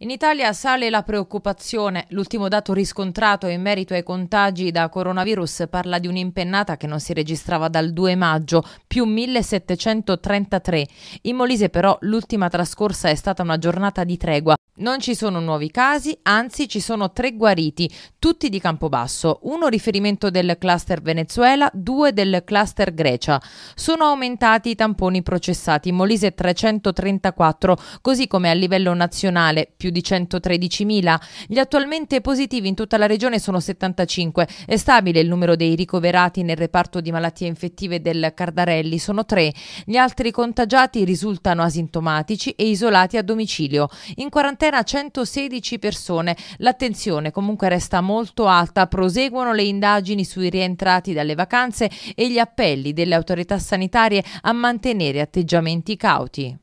In Italia sale la preoccupazione. L'ultimo dato riscontrato in merito ai contagi da coronavirus parla di un'impennata che non si registrava dal 2 maggio, più 1733. In Molise però l'ultima trascorsa è stata una giornata di tregua. Non ci sono nuovi casi, anzi ci sono tre guariti, tutti di Campobasso, uno riferimento del cluster Venezuela, due del cluster Grecia. Sono aumentati i tamponi processati, in Molise 334, così come a livello nazionale più più di 113.000. Gli attualmente positivi in tutta la regione sono 75. È stabile il numero dei ricoverati nel reparto di malattie infettive del Cardarelli, sono 3. Gli altri contagiati risultano asintomatici e isolati a domicilio. In quarantena 116 persone. L'attenzione comunque resta molto alta. Proseguono le indagini sui rientrati dalle vacanze e gli appelli delle autorità sanitarie a mantenere atteggiamenti cauti.